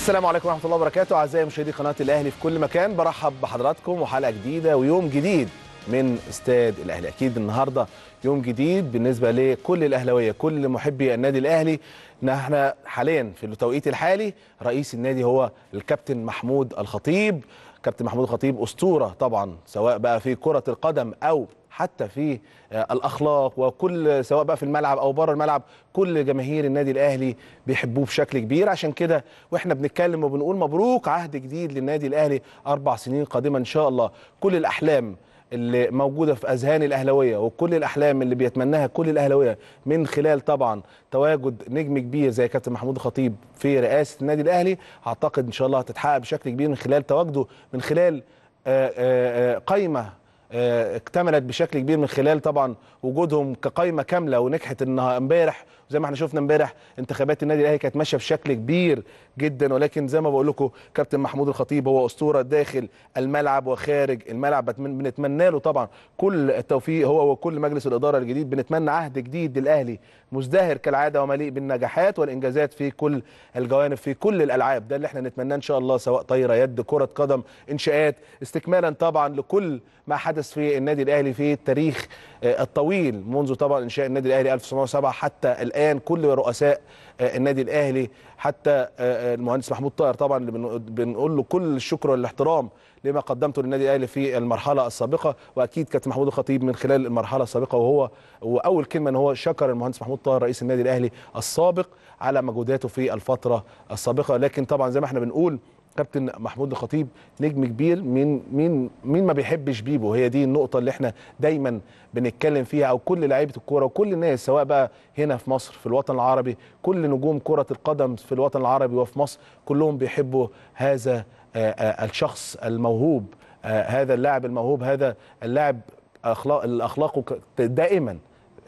السلام عليكم ورحمه الله وبركاته اعزائي مشاهدي قناه الاهلي في كل مكان برحب بحضراتكم وحلقه جديده ويوم جديد من استاد الاهلي اكيد النهارده يوم جديد بالنسبه لكل الاهلاويه كل محبي النادي الاهلي احنا حاليا في التوقيت الحالي رئيس النادي هو الكابتن محمود الخطيب كابتن محمود الخطيب اسطوره طبعا سواء بقى في كره القدم او حتى في آه، الاخلاق وكل سواء بقى في الملعب او بره الملعب كل جماهير النادي الاهلي بيحبوه بشكل كبير عشان كده واحنا بنتكلم وبنقول مبروك عهد جديد للنادي الاهلي اربع سنين قادمه ان شاء الله كل الاحلام اللي موجوده في اذهان الاهلاويه وكل الاحلام اللي بيتمناها كل الاهلاويه من خلال طبعا تواجد نجم كبير زي كابتن محمود الخطيب في رئاسه النادي الاهلي اعتقد ان شاء الله هتتحقق بشكل كبير من خلال تواجده من خلال آه، آه، قايمه آه، اكتملت بشكل كبير من خلال طبعا وجودهم كقائمه كامله ونجحت انها امبارح زي ما احنا شفنا امبارح انتخابات النادي الاهلي كانت ماشيه بشكل كبير جدا ولكن زي ما بقول لكم كابتن محمود الخطيب هو اسطوره داخل الملعب وخارج الملعب بنتمنى له طبعا كل التوفيق هو وكل مجلس الاداره الجديد بنتمنى عهد جديد للاهلي مزدهر كالعاده ومليء بالنجاحات والانجازات في كل الجوانب في كل الالعاب ده اللي احنا نتمناه ان شاء الله سواء طايره يد كره قدم انشاءات استكمالا طبعا لكل ما حدث حدث في النادي الاهلي في التاريخ آه، الطويل منذ طبعا انشاء النادي الاهلي 1907 حتى الان كل رؤساء آه، النادي الاهلي حتى آه، المهندس محمود طاهر طبعا اللي بنقول له كل الشكر والاحترام لما قدمته للنادي الاهلي في المرحله السابقه واكيد كابتن محمود الخطيب من خلال المرحله السابقه وهو واول كلمه ان هو شكر المهندس محمود طاهر رئيس النادي الاهلي السابق على مجهوداته في الفتره السابقه لكن طبعا زي ما احنا بنقول كابتن محمود الخطيب نجم كبير مين مين مين ما بيحبش بيبو هي دي النقطه اللي احنا دايما بنتكلم فيها او كل لعيبه الكوره وكل الناس سواء بقى هنا في مصر في الوطن العربي كل نجوم كره القدم في الوطن العربي وفي مصر كلهم بيحبوا هذا آه، آه، الشخص الموهوب آه، هذا اللاعب الموهوب هذا اللاعب اخلاق اخلاقه دائما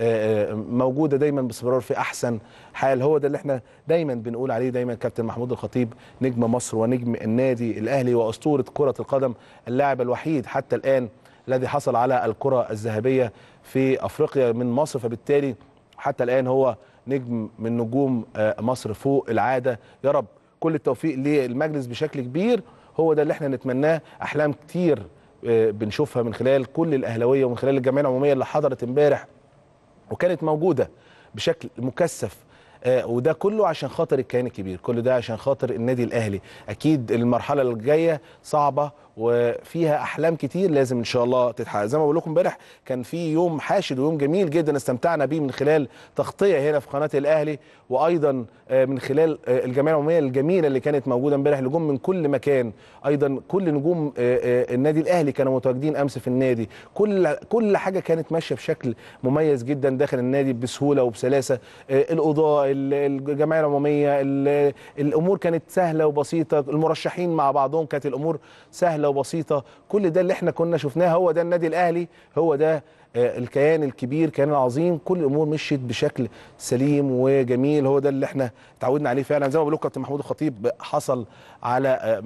آه، آه، موجوده دايما باستمرار في احسن حال هو ده اللي احنا دايما بنقول عليه دايما كابتن محمود الخطيب نجم مصر ونجم النادي الاهلي واسطوره كره القدم اللاعب الوحيد حتى الان الذي حصل على الكره الذهبيه في افريقيا من مصر فبالتالي حتى الان هو نجم من نجوم آه، مصر فوق العاده يا رب كل التوفيق للمجلس بشكل كبير هو ده اللي احنا نتمناه احلام كتير بنشوفها من خلال كل الاهلاويه ومن خلال الجمعيه العموميه اللي حضرت امبارح وكانت موجوده بشكل مكثف آه، وده كله عشان خاطر الكيان الكبير كل ده عشان خاطر النادي الاهلي اكيد المرحله الجايه صعبه وفيها احلام كتير لازم ان شاء الله تتحقق زي ما بقول لكم امبارح كان في يوم حاشد ويوم جميل جدا استمتعنا بيه من خلال تغطيه هنا في قناه الاهلي وايضا آه، من خلال آه، الجمعيه العموميه الجميله اللي كانت موجوده امبارح نجوم من كل مكان ايضا كل نجوم النادي الاهلي كانوا متواجدين امس في النادي كل كل حاجه كانت ماشيه بشكل مميز جدا داخل النادي بسهوله وبسلاسه الاضاءه الجمعيه العموميه الامور كانت سهله وبسيطه المرشحين مع بعضهم كانت الامور سهله وبسيطه كل ده اللي احنا كنا شفناه هو ده النادي الاهلي هو ده آه، الكيان الكبير الكيان العظيم كل الامور مشيت بشكل سليم وجميل هو ده اللي احنا اتعودنا عليه فعلا زي ما بقول كابتن محمود الخطيب حصل على آه،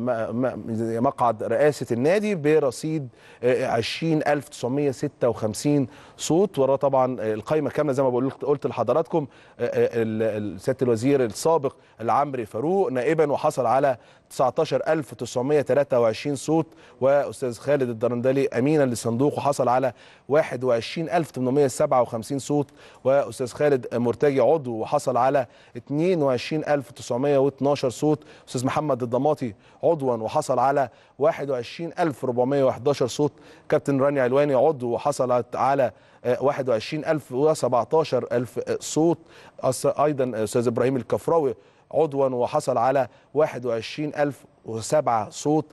مقعد رئاسه النادي برصيد 20956 آه، صوت وراه طبعا القائمه كامله زي ما بقول قلت لحضراتكم سياده الوزير السابق العمري فاروق نائبا وحصل على 19923 صوت واستاذ خالد الدرندلي امينا للصندوق وحصل على 21857 صوت واستاذ خالد مرتجي عضو وحصل على 22912 صوت استاذ محمد الضماطي عضوا وحصل على 21411 صوت كابتن راني علواني عضو وحصلت على 21000 و17000 صوت ايضا استاذ ابراهيم الكفراوي عضوا وحصل على 21007 صوت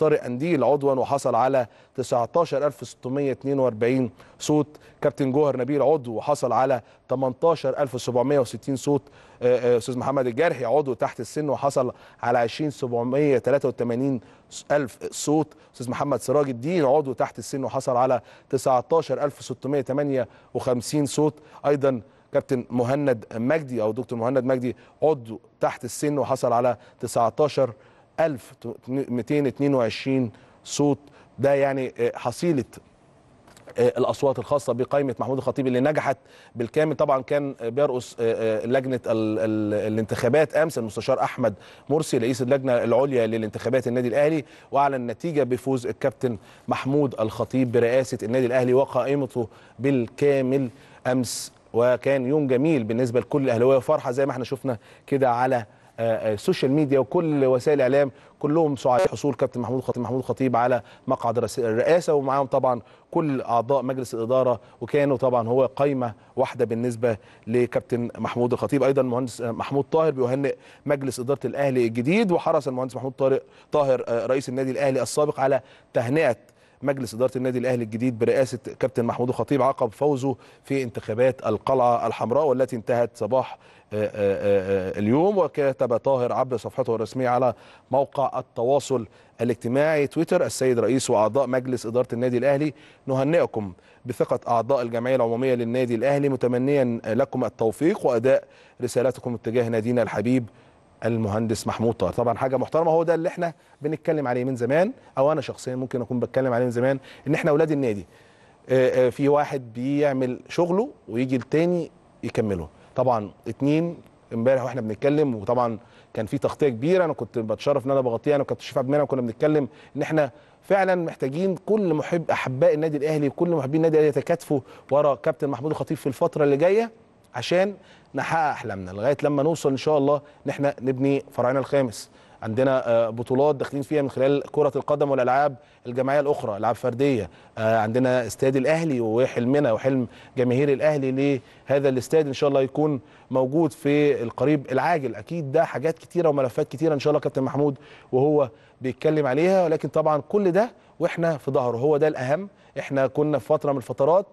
طارق انديل عضوا وحصل على 19642 صوت كابتن جوهر نبيل عضو وحصل على 18760 صوت آه، آه، استاذ محمد الجرحي عضو تحت السن وحصل على 20783 ألف صوت استاذ محمد سراج الدين عضو تحت السن وحصل على 19658 صوت ايضا كابتن مهند مجدي او دكتور مهند مجدي عضو تحت السن وحصل على 19222 صوت ده يعني آه، حصيله آه، الاصوات الخاصه بقائمه محمود الخطيب اللي نجحت بالكامل طبعا كان بيرقص آه، لجنه الانتخابات امس المستشار احمد مرسي رئيس اللجنه العليا للانتخابات النادي الاهلي واعلن النتيجه بفوز الكابتن محمود الخطيب برئاسه النادي الاهلي وقائمته بالكامل امس وكان يوم جميل بالنسبه لكل الاهلاويه وفرحه زي ما احنا شفنا كده على آه، آه، السوشيال ميديا وكل وسائل الاعلام كلهم سعداء حصول كابتن محمود خطيب محمود خطيب على مقعد الرئاسه ومعاهم طبعا كل اعضاء مجلس الاداره وكانوا طبعا هو قايمه واحده بالنسبه لكابتن محمود الخطيب ايضا المهندس آه، محمود طاهر بيهنئ مجلس اداره الاهلي الجديد وحرص المهندس محمود طارق طاهر رئيس النادي الاهلي السابق على تهنئه مجلس إدارة النادي الأهلي الجديد برئاسة كابتن محمود الخطيب عقب فوزه في انتخابات القلعة الحمراء والتي انتهت صباح آه، آه، آه، اليوم وكتب طاهر عبر صفحته الرسمية على موقع التواصل الاجتماعي تويتر السيد رئيس وأعضاء مجلس إدارة النادي الأهلي نهنئكم بثقة أعضاء الجمعية العمومية للنادي الأهلي متمنيا لكم التوفيق وأداء رسالتكم اتجاه نادينا الحبيب المهندس محمود طاهر طبعا حاجه محترمه هو ده اللي احنا بنتكلم عليه من زمان او انا شخصيا ممكن اكون بتكلم عليه من زمان ان احنا اولاد النادي آه، آه، في واحد بيعمل شغله ويجي التاني يكمله طبعا اتنين امبارح واحنا بنتكلم وطبعا كان في تغطيه كبيره انا كنت بتشرف ان انا بغطيها انا وكابتن شريف عبد المنعم كنا بنتكلم ان احنا فعلا محتاجين كل محب احباء النادي الاهلي وكل محبين النادي الاهلي يتكاتفوا ورا كابتن محمود الخطيب في الفتره اللي جايه عشان نحقق احلامنا لغايه لما نوصل ان شاء الله ان احنا نبني فرعنا الخامس عندنا آه، بطولات داخلين فيها من خلال كره القدم والالعاب الجماعيه الاخرى العاب فرديه آه، عندنا استاد الاهلي وحلمنا وحلم جماهير الاهلي لهذا الاستاد ان شاء الله يكون موجود في القريب العاجل اكيد ده حاجات كتيره وملفات كتيره ان شاء الله كابتن محمود وهو بيتكلم عليها ولكن طبعا كل ده واحنا في ظهره هو ده الاهم احنا كنا في فتره من الفترات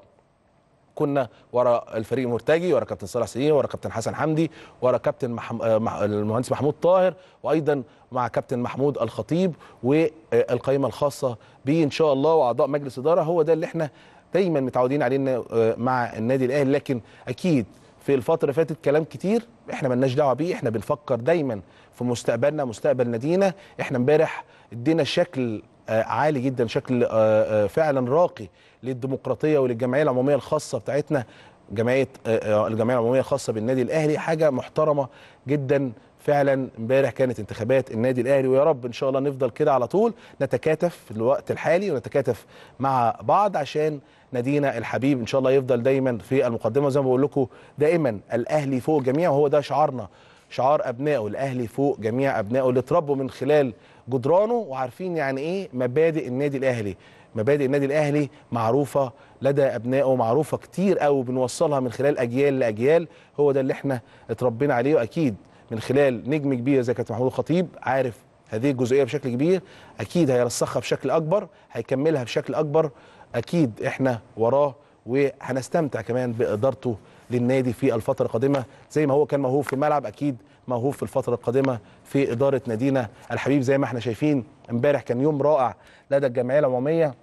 كنا ورا الفريق مرتجي ورا كابتن صالح سليم ورا كابتن حسن حمدي ورا كابتن آه، آه، المهندس محمود طاهر وايضا مع كابتن محمود الخطيب والقائمه الخاصه بيه ان شاء الله واعضاء مجلس اداره هو ده اللي احنا دايما متعودين عليه آه، مع النادي الاهلي لكن اكيد في الفتره اللي فاتت كلام كتير احنا لناش دعوه بيه احنا بنفكر دايما في مستقبلنا مستقبل نادينا احنا امبارح ادينا شكل عالي جدا شكل آه، آه، فعلا راقي للديمقراطيه وللجمعيه العموميه الخاصه بتاعتنا جمعيه آه، الجمعيه العموميه الخاصه بالنادي الاهلي حاجه محترمه جدا فعلا امبارح كانت انتخابات النادي الاهلي ويا رب ان شاء الله نفضل كده على طول نتكاتف في الوقت الحالي ونتكاتف مع بعض عشان نادينا الحبيب ان شاء الله يفضل دايما في المقدمه زي ما بقول لكم دائما الاهلي فوق الجميع وهو ده شعارنا شعار ابنائه الاهلي فوق جميع ابنائه اللي اتربوا من خلال جدرانه وعارفين يعني ايه مبادئ النادي الاهلي مبادئ النادي الاهلي معروفه لدى ابنائه معروفه كتير قوي بنوصلها من خلال اجيال لاجيال هو ده اللي احنا اتربينا عليه واكيد من خلال نجم كبير زي كابتن محمود الخطيب عارف هذه الجزئيه بشكل كبير اكيد هيرسخها بشكل اكبر هيكملها بشكل اكبر اكيد احنا وراه وهنستمتع كمان بادارته للنادي في الفتره القادمه زي ما هو كان موهوب في الملعب اكيد موهوب في الفتره القادمه في اداره نادينا الحبيب زي ما احنا شايفين امبارح كان يوم رائع لدى الجمعيه العموميه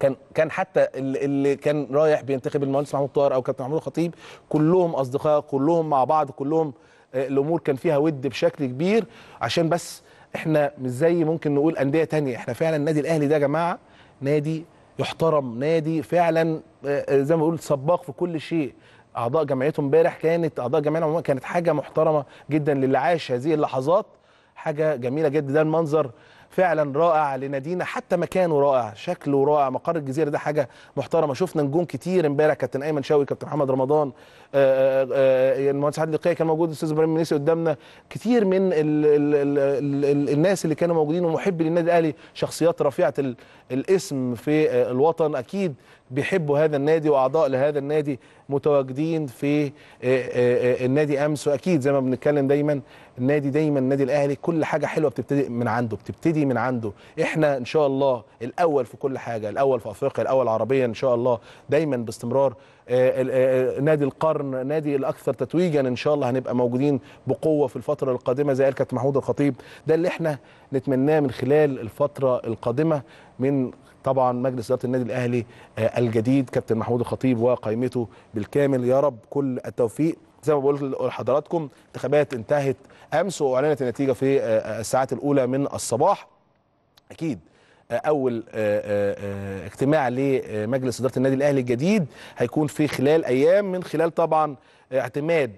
كان كان حتى اللي كان رايح بينتخب المهندس محمود طاهر او كابتن محمود الخطيب كلهم اصدقاء كلهم مع بعض كلهم آه، الامور كان فيها ود بشكل كبير عشان بس احنا مش زي ممكن نقول انديه تانية احنا فعلا النادي الاهلي ده يا جماعه نادي يحترم نادي فعلا آه، آه، زي ما بقول سباق في كل شيء اعضاء جمعيته امبارح كانت اعضاء جمعيه عموما كانت حاجه محترمه جدا للي عاش هذه اللحظات حاجه جميله جدا ده المنظر فعلا رائع لنادينا حتى مكانه رائع شكله رائع مقر الجزيره ده حاجه محترمه شفنا نجوم كتير امبارح كابتن ايمن شوقي كابتن محمد رمضان آه، آه، آه، المهندس عادل القيعي كان موجود الاستاذ ابراهيم منيسي قدامنا كتير من الـ الـ الـ الـ الناس اللي كانوا موجودين ومحبي للنادي الاهلي شخصيات رفيعه الاسم في الوطن اكيد بيحبوا هذا النادي واعضاء لهذا النادي متواجدين في النادي امس واكيد زي ما بنتكلم دايما النادي دايما النادي الاهلي كل حاجه حلوه بتبتدي من عنده بتبتدي من عنده احنا ان شاء الله الاول في كل حاجه الاول في افريقيا الاول عربيا ان شاء الله دايما باستمرار آه، آه، آه، نادي القرن نادي الاكثر تتويجا ان شاء الله هنبقى موجودين بقوه في الفتره القادمه زي قال محمود الخطيب ده اللي احنا نتمناه من خلال الفتره القادمه من طبعا مجلس اداره النادي الاهلي الجديد كابتن محمود الخطيب وقائمته بالكامل يا رب كل التوفيق زي ما بقول لحضراتكم انتخابات انتهت امس واعلنت النتيجه في الساعات الاولى من الصباح اكيد اول آه، آه، آه، اجتماع لمجلس اداره النادي الاهلي الجديد هيكون في خلال ايام من خلال طبعا اعتماد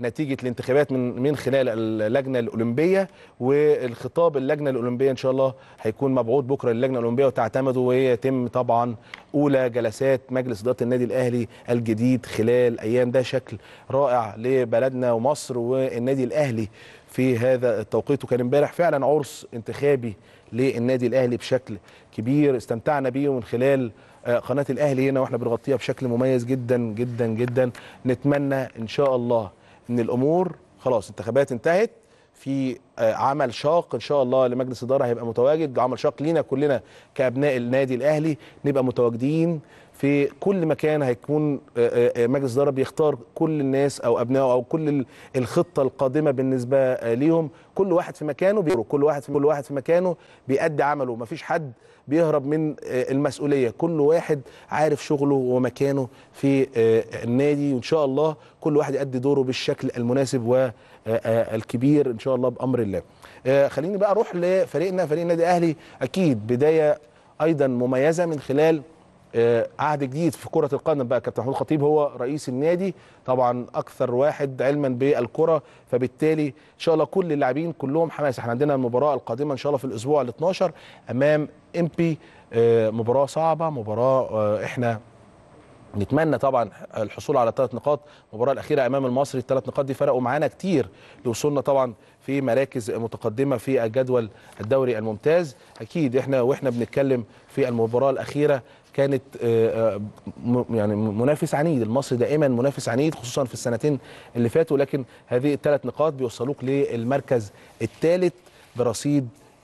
نتيجه الانتخابات من من خلال اللجنه الاولمبيه والخطاب اللجنه الاولمبيه ان شاء الله هيكون مبعوث بكره للجنه الاولمبيه وتعتمد ويتم طبعا اولى جلسات مجلس اداره النادي الاهلي الجديد خلال ايام ده شكل رائع لبلدنا ومصر والنادي الاهلي في هذا التوقيت وكان امبارح فعلا عرس انتخابي للنادي الاهلي بشكل كبير استمتعنا بيه من خلال آه، قناه الاهلي هنا واحنا بنغطيها بشكل مميز جدا جدا جدا نتمنى ان شاء الله ان الامور خلاص انتخابات انتهت في آه، عمل شاق ان شاء الله لمجلس اداره هيبقى متواجد عمل شاق لينا كلنا كابناء النادي الاهلي نبقى متواجدين في كل مكان هيكون آه، آه، آه، مجلس اداره بيختار كل الناس او ابنائه او كل الخطه القادمه بالنسبه ليهم كل واحد في مكانه بيقرأ كل واحد في كل واحد في مكانه بيأدي عمله ما فيش حد بيهرب من المسؤوليه كل واحد عارف شغله ومكانه في النادي وان شاء الله كل واحد يأدي دوره بالشكل المناسب والكبير ان شاء الله بامر الله خليني بقى اروح لفريقنا فريق النادي الاهلي اكيد بدايه ايضا مميزه من خلال آه، عهد جديد في كرة القدم بقى كابتن محمود خطيب هو رئيس النادي طبعا أكثر واحد علما بالكرة فبالتالي إن شاء الله كل اللاعبين كلهم حماس احنا عندنا المباراة القادمة إن شاء الله في الأسبوع ال 12 أمام إمبي آه، مباراة صعبة مباراة آه، احنا نتمنى طبعا الحصول على ثلاث نقاط المباراه الاخيره امام المصري الثلاث نقاط دي فرقوا معانا كتير لوصولنا طبعا في مراكز متقدمه في الجدول الدوري الممتاز اكيد احنا واحنا بنتكلم في المباراه الاخيره كانت آه، آه، يعني منافس عنيد المصري دائما منافس عنيد خصوصا في السنتين اللي فاتوا لكن هذه الثلاث نقاط بيوصلوك للمركز الثالث برصيد